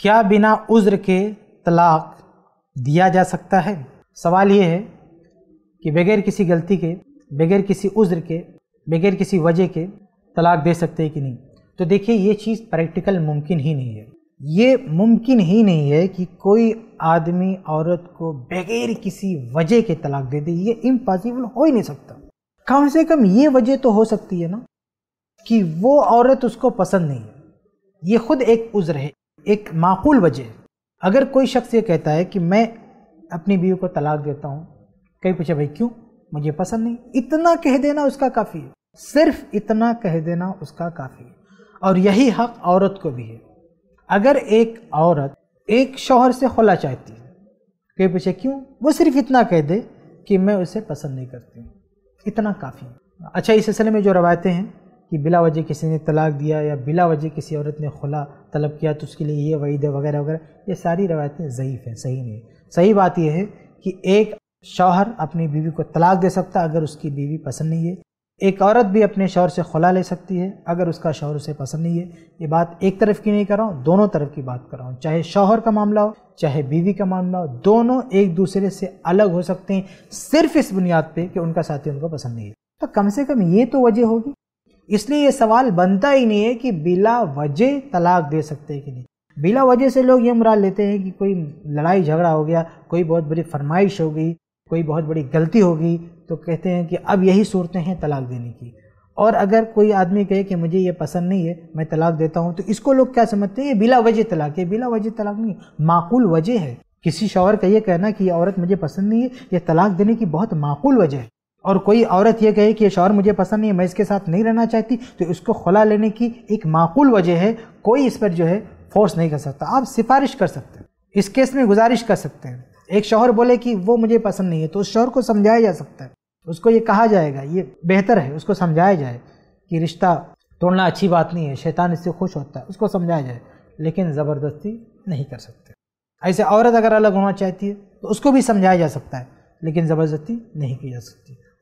क्या बिना उज़्र के तलाक दिया जा सकता है सवाल ये है कि बगैर किसी गलती के बगैर किसी उज़्र के बगैर किसी वजह के तलाक दे सकते हैं कि नहीं तो देखिए ये चीज़ प्रैक्टिकल मुमकिन ही नहीं है ये मुमकिन ही नहीं है कि कोई आदमी औरत को बगैर किसी वजह के तलाक दे दे ये इम्पॉसिबल हो ही नहीं सकता कम से कम ये वजह तो हो सकती है ना कि वो औरत उसको पसंद नहीं है ये खुद एक उज़्र है एक माकूल वजह अगर कोई शख्स ये कहता है कि मैं अपनी बीवी को तलाक देता हूँ कहीं पूछे भाई क्यों मुझे पसंद नहीं इतना कह देना उसका काफ़ी है सिर्फ इतना कह देना उसका काफ़ी है और यही हक औरत को भी है अगर एक औरत एक शोहर से खुला चाहती है कहीं पूछे क्यों वो सिर्फ इतना कह दे कि मैं उसे पसंद नहीं करती हूँ इतना काफ़ी है अच्छा इस सिलसिले में जो रवायतें हैं कि बिला वजह किसी ने तलाक दिया या बिला वजह किसी औरत ने खुला तलब किया तो उसके लिए ये वईद है वगैरह वगैरह ये सारी रवायतें ज़यीफ़ हैं सही नहीं सही बात यह है कि एक शौहर अपनी बीवी को तलाक दे सकता अगर उसकी बीवी पसंद नहीं है एक औरत भी अपने शौहर से खुला ले सकती है अगर उसका शौहर उसे पसंद नहीं है ये बात एक तरफ की नहीं कर रहा हूँ दोनों तरफ की बात कर रहा हूँ चाहे शौहर का मामला हो चाहे बीवी का मामला हो दोनों एक दूसरे से अलग हो सकते हैं सिर्फ इस बुनियाद पर कि उनका साथी उनको पसंद नहीं है तो कम से कम ये तो वजह होगी इसलिए ये सवाल बनता ही नहीं है कि बिला वजह तलाक दे सकते हैं कि नहीं बिला वजह से लोग ये मराल लेते हैं कि कोई लड़ाई झगड़ा हो गया कोई बहुत बड़ी फरमाइश हो गई कोई बहुत बड़ी गलती होगी तो कहते हैं कि अब यही सूरतें हैं तलाक देने की और अगर कोई आदमी कहे कि मुझे ये पसंद नहीं है मैं तलाक देता हूँ तो इसको लोग क्या समझते हैं ये बिला वजह तलाक है बिला वजह तलाक नहीं माकूल वजह है किसी शौहर का ये कहना कि ये औरत मुझे पसंद नहीं है ये तलाक देने की बहुत माकूल वजह है और कोई औरत यह कहे कि ये शौहर मुझे पसंद नहीं है मैं इसके साथ नहीं रहना चाहती तो इसको खुला लेने की एक माकूल वजह है कोई इस पर जो है फोर्स नहीं कर सकता आप सिफारिश कर सकते हैं इस केस में गुजारिश कर सकते हैं एक शौहर बोले कि वो मुझे पसंद नहीं है तो उस शौहर को समझाया जा सकता है उसको ये कहा जाएगा ये बेहतर है उसको समझाया जाए कि रिश्ता तोड़ना अच्छी बात नहीं है शैतान इससे खुश होता है उसको समझाया जाए लेकिन ज़बरदस्ती नहीं कर सकते ऐसे औरत अगर अलग होना चाहती है तो उसको भी समझाया जा सकता है लेकिन ज़बरदस्ती नहीं की जा सकती